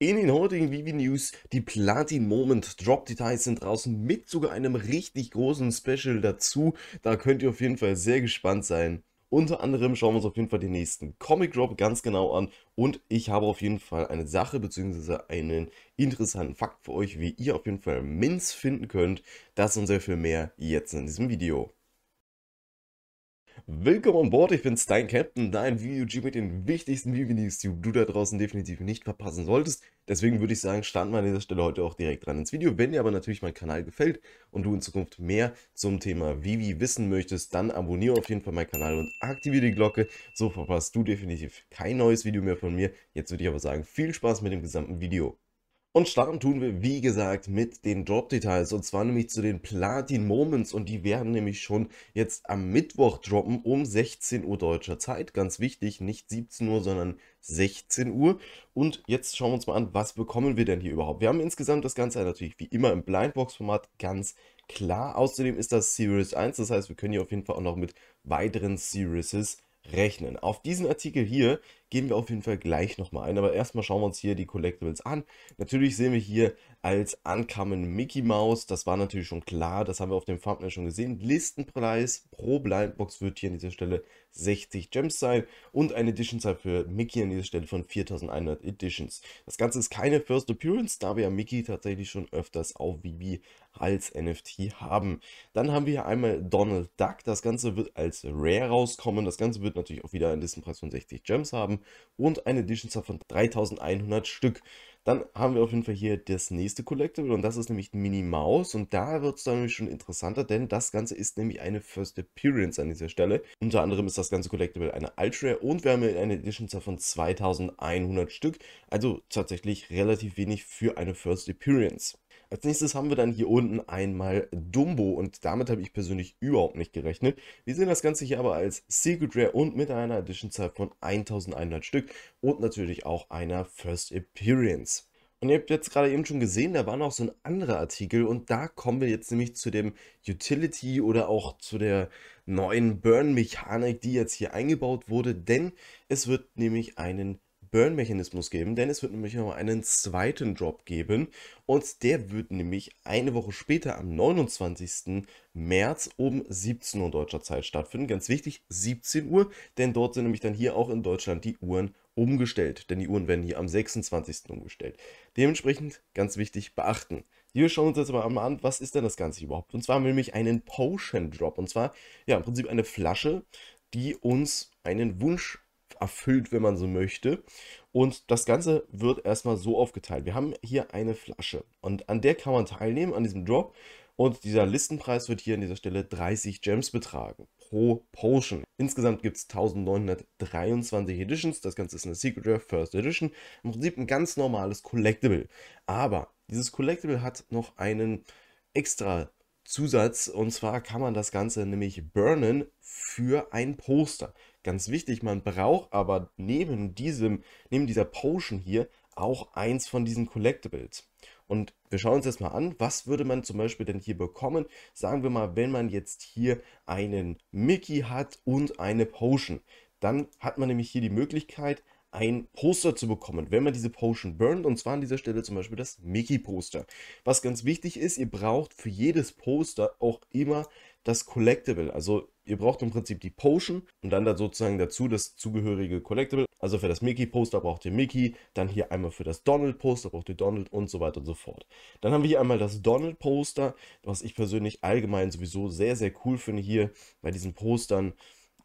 In den heutigen Vivi News, die Platin Moment Drop Details sind draußen mit sogar einem richtig großen Special dazu. Da könnt ihr auf jeden Fall sehr gespannt sein. Unter anderem schauen wir uns auf jeden Fall den nächsten Comic Drop ganz genau an und ich habe auf jeden Fall eine Sache bzw. einen interessanten Fakt für euch, wie ihr auf jeden Fall Mints finden könnt. Das und sehr viel mehr jetzt in diesem Video. Willkommen an Bord, ich bin Stein Captain, dein video mit den wichtigsten Video-News, die du da draußen definitiv nicht verpassen solltest. Deswegen würde ich sagen, starten wir an dieser Stelle heute auch direkt ran ins Video. Wenn dir aber natürlich mein Kanal gefällt und du in Zukunft mehr zum Thema Vivi wissen möchtest, dann abonniere auf jeden Fall meinen Kanal und aktiviere die Glocke. So verpasst du definitiv kein neues Video mehr von mir. Jetzt würde ich aber sagen, viel Spaß mit dem gesamten Video. Und starten tun wir, wie gesagt, mit den Drop-Details und zwar nämlich zu den Platin Moments und die werden nämlich schon jetzt am Mittwoch droppen um 16 Uhr deutscher Zeit. Ganz wichtig, nicht 17 Uhr, sondern 16 Uhr. Und jetzt schauen wir uns mal an, was bekommen wir denn hier überhaupt. Wir haben insgesamt das Ganze natürlich wie immer im Blindbox-Format ganz klar. Außerdem ist das Series 1, das heißt, wir können hier auf jeden Fall auch noch mit weiteren Series rechnen. Auf diesen Artikel hier gehen wir auf jeden Fall gleich nochmal ein. Aber erstmal schauen wir uns hier die Collectibles an. Natürlich sehen wir hier als Ankamen Mickey Mouse. Das war natürlich schon klar. Das haben wir auf dem Thumbnail schon gesehen. Listenpreis pro Blindbox wird hier an dieser Stelle 60 Gems sein. Und eine Editionzahl für Mickey an dieser Stelle von 4100 Editions. Das Ganze ist keine First Appearance, da wir ja Mickey tatsächlich schon öfters auf BB als NFT haben. Dann haben wir hier einmal Donald Duck. Das Ganze wird als Rare rauskommen. Das Ganze wird natürlich auch wieder einen Listenpreis von 60 Gems haben haben und eine Edition von 3100 Stück. Dann haben wir auf jeden Fall hier das nächste Collectible und das ist nämlich Minnie Maus und da wird es dann nämlich schon interessanter, denn das Ganze ist nämlich eine First Appearance an dieser Stelle. Unter anderem ist das ganze Collectible eine Ultra und wir haben hier eine Edition von 2100 Stück, also tatsächlich relativ wenig für eine First Appearance. Als nächstes haben wir dann hier unten einmal Dumbo und damit habe ich persönlich überhaupt nicht gerechnet. Wir sehen das Ganze hier aber als Secret Rare und mit einer Editionzahl von 1100 Stück und natürlich auch einer First Appearance. Und ihr habt jetzt gerade eben schon gesehen, da war noch so ein anderer Artikel und da kommen wir jetzt nämlich zu dem Utility oder auch zu der neuen Burn-Mechanik, die jetzt hier eingebaut wurde, denn es wird nämlich einen Burn-Mechanismus geben, denn es wird nämlich noch einen zweiten Drop geben und der wird nämlich eine Woche später am 29. März um 17 Uhr deutscher Zeit stattfinden. Ganz wichtig, 17 Uhr, denn dort sind nämlich dann hier auch in Deutschland die Uhren umgestellt, denn die Uhren werden hier am 26. umgestellt. Dementsprechend ganz wichtig beachten. Hier schauen wir uns jetzt aber mal an, was ist denn das Ganze überhaupt? Und zwar haben wir nämlich einen Potion Drop und zwar ja im Prinzip eine Flasche, die uns einen Wunsch erfüllt, wenn man so möchte. Und das Ganze wird erstmal so aufgeteilt. Wir haben hier eine Flasche und an der kann man teilnehmen, an diesem Drop. Und dieser Listenpreis wird hier an dieser Stelle 30 Gems betragen pro Potion. Insgesamt gibt es 1923 Editions. Das Ganze ist eine Secret Rare First Edition. Im Prinzip ein ganz normales Collectible. Aber dieses Collectible hat noch einen extra Zusatz und zwar kann man das Ganze nämlich burnen für ein Poster. Ganz wichtig, man braucht aber neben diesem, neben dieser Potion hier auch eins von diesen Collectibles. Und wir schauen uns jetzt mal an, was würde man zum Beispiel denn hier bekommen? Sagen wir mal, wenn man jetzt hier einen Mickey hat und eine Potion, dann hat man nämlich hier die Möglichkeit, ein Poster zu bekommen, wenn man diese Potion burnt, und zwar an dieser Stelle zum Beispiel das Mickey-Poster. Was ganz wichtig ist, ihr braucht für jedes Poster auch immer das Collectible, also Ihr braucht im Prinzip die Potion und dann, dann sozusagen dazu das zugehörige Collectible. Also für das Mickey-Poster braucht ihr Mickey, dann hier einmal für das Donald-Poster braucht ihr Donald und so weiter und so fort. Dann haben wir hier einmal das Donald-Poster, was ich persönlich allgemein sowieso sehr, sehr cool finde hier bei diesen Postern.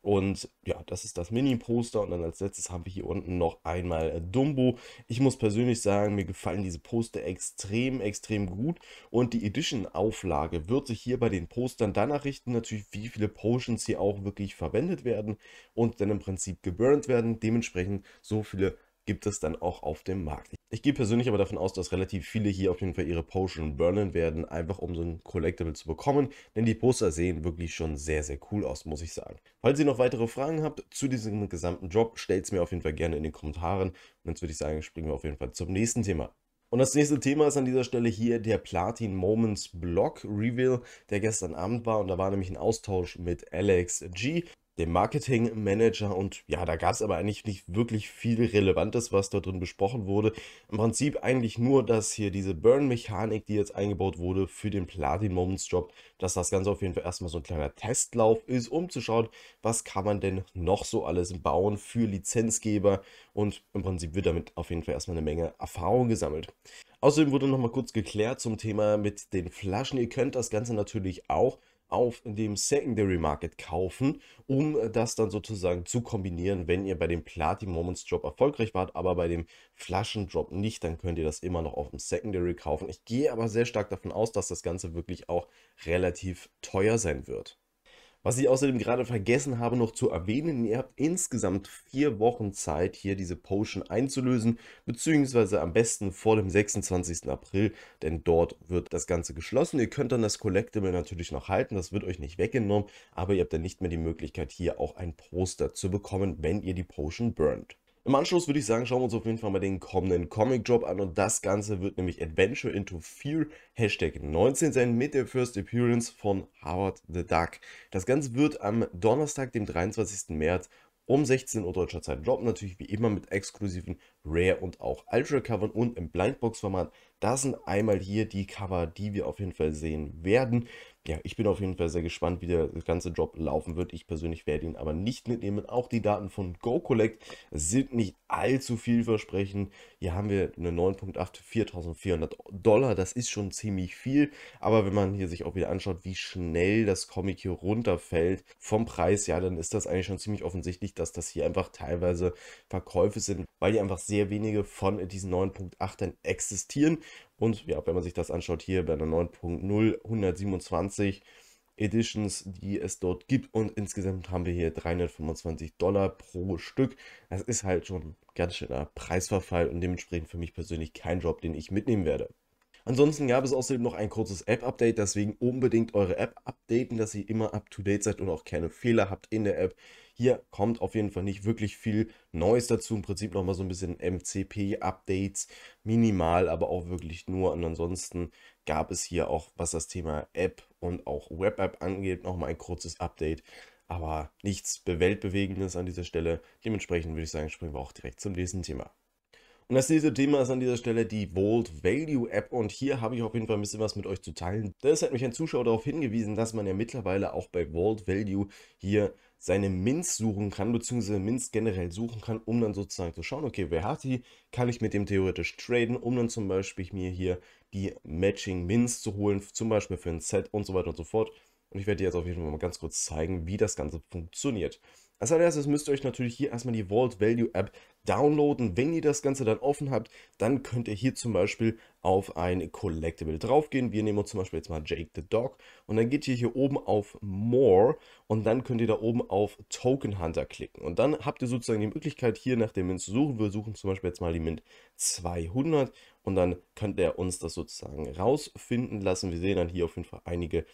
Und ja, das ist das Mini-Poster. Und dann als letztes haben wir hier unten noch einmal äh, Dumbo. Ich muss persönlich sagen, mir gefallen diese Poster extrem, extrem gut. Und die Edition-Auflage wird sich hier bei den Postern danach richten, natürlich wie viele Potions hier auch wirklich verwendet werden und dann im Prinzip geburnt werden. Dementsprechend so viele gibt es dann auch auf dem Markt. Ich gehe persönlich aber davon aus, dass relativ viele hier auf jeden Fall ihre Potion burnen werden, einfach um so ein Collectible zu bekommen, denn die Poster sehen wirklich schon sehr, sehr cool aus, muss ich sagen. Falls ihr noch weitere Fragen habt zu diesem gesamten Job, stellt es mir auf jeden Fall gerne in den Kommentaren und jetzt würde ich sagen, springen wir auf jeden Fall zum nächsten Thema. Und das nächste Thema ist an dieser Stelle hier der Platin Moments Blog Reveal, der gestern Abend war. Und da war nämlich ein Austausch mit Alex G dem Marketing Manager und ja, da gab es aber eigentlich nicht wirklich viel Relevantes, was da drin besprochen wurde. Im Prinzip eigentlich nur, dass hier diese Burn-Mechanik, die jetzt eingebaut wurde für den Platin Moments Job, dass das Ganze auf jeden Fall erstmal so ein kleiner Testlauf ist, um zu schauen, was kann man denn noch so alles bauen für Lizenzgeber und im Prinzip wird damit auf jeden Fall erstmal eine Menge Erfahrung gesammelt. Außerdem wurde nochmal kurz geklärt zum Thema mit den Flaschen. Ihr könnt das Ganze natürlich auch auf dem Secondary Market kaufen, um äh, das dann sozusagen zu kombinieren, wenn ihr bei dem Platinum Moments Drop erfolgreich wart, aber bei dem Flaschen Drop nicht, dann könnt ihr das immer noch auf dem Secondary kaufen. Ich gehe aber sehr stark davon aus, dass das Ganze wirklich auch relativ teuer sein wird. Was ich außerdem gerade vergessen habe noch zu erwähnen, ihr habt insgesamt vier Wochen Zeit, hier diese Potion einzulösen, beziehungsweise am besten vor dem 26. April, denn dort wird das Ganze geschlossen. Ihr könnt dann das Collectible natürlich noch halten, das wird euch nicht weggenommen, aber ihr habt dann nicht mehr die Möglichkeit, hier auch ein Poster zu bekommen, wenn ihr die Potion burnt. Im Anschluss würde ich sagen, schauen wir uns auf jeden Fall mal den kommenden Comic Drop an und das Ganze wird nämlich Adventure into Fear Hashtag 19 sein mit der First Appearance von Howard the Duck. Das Ganze wird am Donnerstag, dem 23. März um 16 Uhr deutscher Zeit droppen, natürlich wie immer mit exklusiven Rare und auch Ultra Covern und im Blindbox Format. Das sind einmal hier die Cover, die wir auf jeden Fall sehen werden ja, ich bin auf jeden Fall sehr gespannt, wie der ganze Job laufen wird. Ich persönlich werde ihn aber nicht mitnehmen. Auch die Daten von GoCollect sind nicht allzu vielversprechend. Hier haben wir eine 9.8 4.400 Dollar. Das ist schon ziemlich viel. Aber wenn man hier sich auch wieder anschaut, wie schnell das Comic hier runterfällt vom Preis, ja, dann ist das eigentlich schon ziemlich offensichtlich, dass das hier einfach teilweise Verkäufe sind, weil hier einfach sehr wenige von diesen 9.8ern existieren. Und ja, wenn man sich das anschaut, hier bei der 9.0 127 Editions, die es dort gibt. Und insgesamt haben wir hier 325 Dollar pro Stück. Das ist halt schon ein ganz schöner Preisverfall und dementsprechend für mich persönlich kein Job, den ich mitnehmen werde. Ansonsten gab es außerdem noch ein kurzes App-Update, deswegen unbedingt eure App updaten, dass ihr immer up-to-date seid und auch keine Fehler habt in der App. Hier kommt auf jeden Fall nicht wirklich viel Neues dazu. Im Prinzip nochmal so ein bisschen MCP-Updates, minimal, aber auch wirklich nur. Und ansonsten gab es hier auch, was das Thema App und auch Web-App angeht, nochmal ein kurzes Update. Aber nichts Weltbewegendes an dieser Stelle. Dementsprechend würde ich sagen, springen wir auch direkt zum nächsten Thema. Und das nächste Thema ist an dieser Stelle die Vault Value App und hier habe ich auf jeden Fall ein bisschen was mit euch zu teilen. Da hat mich ein Zuschauer darauf hingewiesen, dass man ja mittlerweile auch bei Vault Value hier seine Mints suchen kann, beziehungsweise Mints generell suchen kann, um dann sozusagen zu schauen, okay, wer hat die, kann ich mit dem theoretisch traden, um dann zum Beispiel mir hier die Matching Mints zu holen, zum Beispiel für ein Set und so weiter und so fort. Und ich werde dir jetzt auf jeden Fall mal ganz kurz zeigen, wie das Ganze funktioniert. Als allererstes müsst ihr euch natürlich hier erstmal die Vault Value App downloaden. Wenn ihr das Ganze dann offen habt, dann könnt ihr hier zum Beispiel auf ein Collectible draufgehen. Wir nehmen uns zum Beispiel jetzt mal Jake the Dog und dann geht ihr hier oben auf More und dann könnt ihr da oben auf Token Hunter klicken. Und dann habt ihr sozusagen die Möglichkeit hier nach der Mint zu suchen. Wir suchen zum Beispiel jetzt mal die Mint 200 und dann könnt ihr uns das sozusagen rausfinden lassen. Wir sehen dann hier auf jeden Fall einige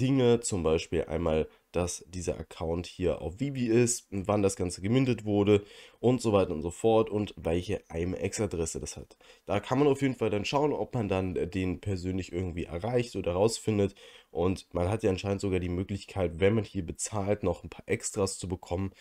Dinge, zum Beispiel einmal, dass dieser Account hier auf Vivi ist, wann das Ganze gemindet wurde und so weiter und so fort und welche IMX-Adresse das hat. Da kann man auf jeden Fall dann schauen, ob man dann äh, den persönlich irgendwie erreicht oder rausfindet und man hat ja anscheinend sogar die Möglichkeit, wenn man hier bezahlt, noch ein paar Extras zu bekommen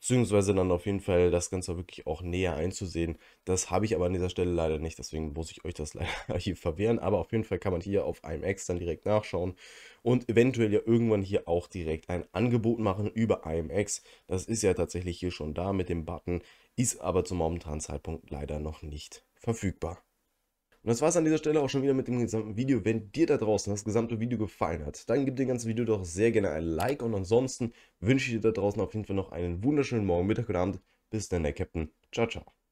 beziehungsweise dann auf jeden Fall das Ganze wirklich auch näher einzusehen. Das habe ich aber an dieser Stelle leider nicht, deswegen muss ich euch das leider hier verwehren. Aber auf jeden Fall kann man hier auf IMX dann direkt nachschauen und eventuell ja irgendwann hier auch direkt ein Angebot machen über IMX. Das ist ja tatsächlich hier schon da mit dem Button, ist aber zum momentanen Zeitpunkt leider noch nicht verfügbar. Und das war es an dieser Stelle auch schon wieder mit dem gesamten Video. Wenn dir da draußen das gesamte Video gefallen hat, dann gib dem ganzen Video doch sehr gerne ein Like. Und ansonsten wünsche ich dir da draußen auf jeden Fall noch einen wunderschönen Morgen, Mittag und Abend. Bis dann, der Captain. Ciao, ciao.